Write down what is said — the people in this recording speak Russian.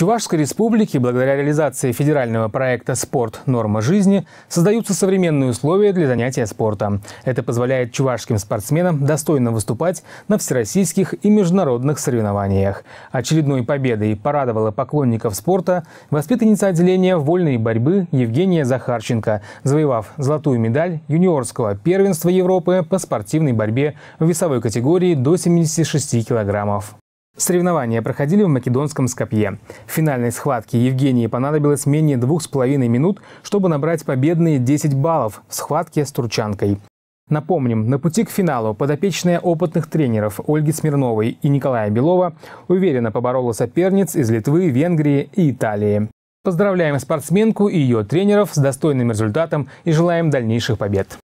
Чувашской республике благодаря реализации федерального проекта «Спорт. Норма жизни» создаются современные условия для занятия спортом. Это позволяет чувашским спортсменам достойно выступать на всероссийских и международных соревнованиях. Очередной победой порадовала поклонников спорта воспитанница отделения вольной борьбы Евгения Захарченко, завоевав золотую медаль юниорского первенства Европы по спортивной борьбе в весовой категории до 76 килограммов. Соревнования проходили в македонском Скопье. В финальной схватке Евгении понадобилось менее двух с половиной минут, чтобы набрать победные 10 баллов в схватке с турчанкой. Напомним, на пути к финалу подопечная опытных тренеров Ольги Смирновой и Николая Белова уверенно поборола соперниц из Литвы, Венгрии и Италии. Поздравляем спортсменку и ее тренеров с достойным результатом и желаем дальнейших побед.